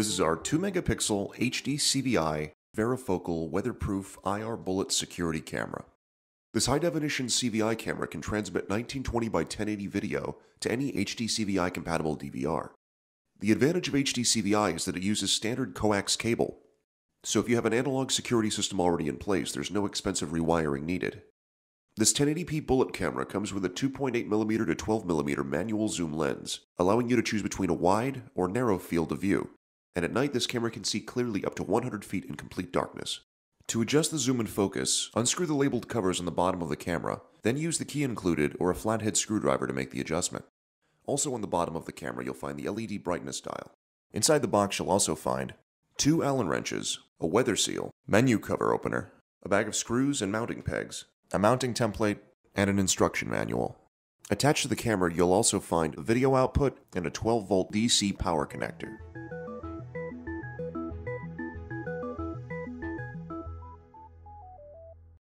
This is our 2 megapixel HD CVI Verifocal weatherproof IR bullet security camera. This high definition CVI camera can transmit 1920 by 1080 video to any HD CVI compatible DVR. The advantage of HD CVI is that it uses standard coax cable. So if you have an analog security system already in place, there's no expensive rewiring needed. This 1080p bullet camera comes with a 2.8mm to 12mm manual zoom lens, allowing you to choose between a wide or narrow field of view and at night this camera can see clearly up to 100 feet in complete darkness. To adjust the zoom and focus, unscrew the labeled covers on the bottom of the camera, then use the key included or a flathead screwdriver to make the adjustment. Also on the bottom of the camera you'll find the LED brightness dial. Inside the box you'll also find two Allen wrenches, a weather seal, menu cover opener, a bag of screws and mounting pegs, a mounting template, and an instruction manual. Attached to the camera, you'll also find a video output and a 12 volt DC power connector.